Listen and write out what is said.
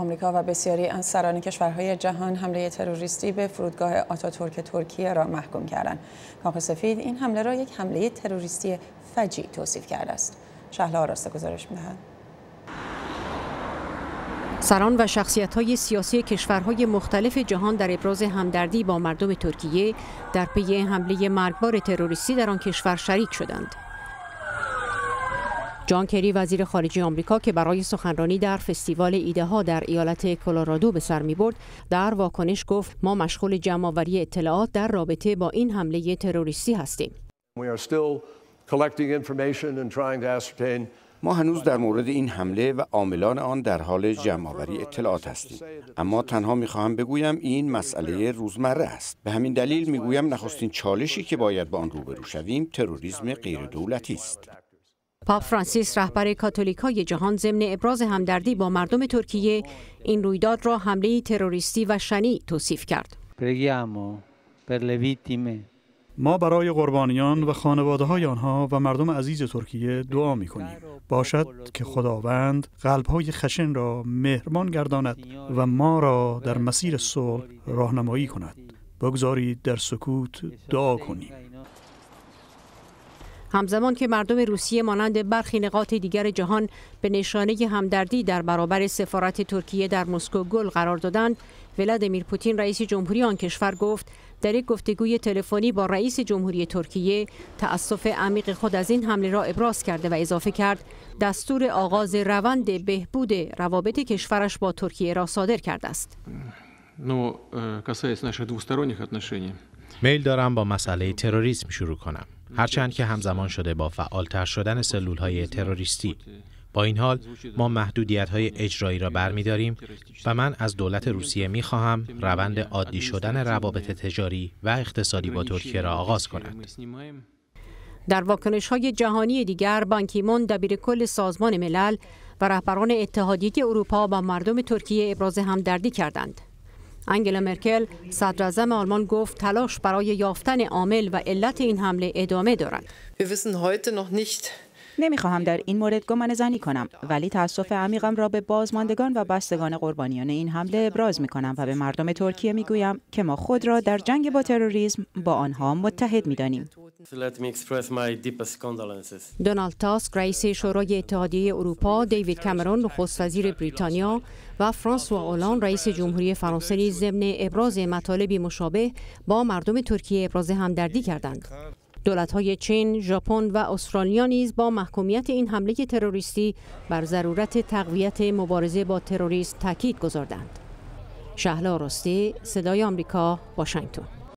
آمریکا و بسیاری از سران کشورهای جهان حمله تروریستی به فرودگاه آتاتورک ترکیه را محکوم کردند. کاخ سفید این حمله را یک حمله تروریستی فجی توصیف کرده است. شهلا آراسته گزارش می‌دهد. سران و شخصیت های سیاسی کشورهای مختلف جهان در ابراز همدردی با مردم ترکیه در پی حمله مرگبار تروریستی در آن کشور شریک شدند. جان کری وزیر خارجه آمریکا که برای سخنرانی در فستیوال ایده ها در ایالت کلرادو به سر می در واکنش گفت ما مشغول جمعآوری اطلاعات در رابطه با این حمله تروریستی هستیم ما هنوز در مورد این حمله و عاملان آن در حال جمعآوری اطلاعات هستیم اما تنها میخواهم بگویم این مسئله روزمره است به همین دلیل میگویم نخستین چالشی که باید با آن روبرو شویم تروریسم غیردولتی است پاپ فرانسیس رهبر کاتولیکای جهان ضمن ابراز همدردی با مردم ترکیه این رویداد را حمله تروریستی و شنی توصیف کرد. ما برای قربانیان و خانواده های آنها و مردم عزیز ترکیه دعا می کنیم. باشد که خداوند قلب های خشن را مهربان گرداند و ما را در مسیر صلح راهنمایی کند. بگذارید در سکوت دعا کنیم. همزمان که مردم روسیه مانند برخی نقاط دیگر جهان به نشانه همدردی در برابر سفارت ترکیه در مسکو گل قرار دادند ولادیمیر پوتین رئیس جمهوری آن کشور گفت در یک گفتگوی تلفنی با رئیس جمهوری ترکیه تأسف عمیق خود از این حمله را ابراز کرده و اضافه کرد دستور آغاز روند بهبود روابط کشورش با ترکیه را صادر کرده است میل دارم با مسئله تروریسم شروع کنم هرچند که همزمان شده با فعالتر شدن سلول های تروریستی با این حال ما محدودیت های اجرایی را برمیداریم و من از دولت روسیه می خواهم روند عادی شدن روابط تجاری و اقتصادی با ترکیه را آغاز کند. در واکنش های جهانی دیگر بانکیمون دبیر کل سازمان ملل و رهبران اتحادیه اروپا با مردم ترکیه ابراز همدردی کردند. انگلا مرکل صدر آلمان گفت تلاش برای یافتن عامل و علت این حمله ادامه دارد. نمیخواهم در این مورد گمان زنی کنم ولی تاسف عمیقم را به بازماندگان و بستگان قربانیان این حمله ابراز می و به مردم ترکیه میگویم که ما خود را در جنگ با تروریسم با آنها متحد میدانیم. دونالد تاسک رئیس شورای اتحادیه اروپا دیوید کمرون نخست وزیر بریتانیا و فرانسوا اولان رئیس جمهوری فرانسه نیز ضمن ابراز مطالبی مشابه با مردم ترکیه ابراز همدردی کردند دولت های چین، ژاپن و استرالیا نیز با محکومیت این حمله تروریستی بر ضرورت تقویت مبارزه با تروریست تاکید گذاردند. شهلا راستی، صدای آمریکا، واشنگتن.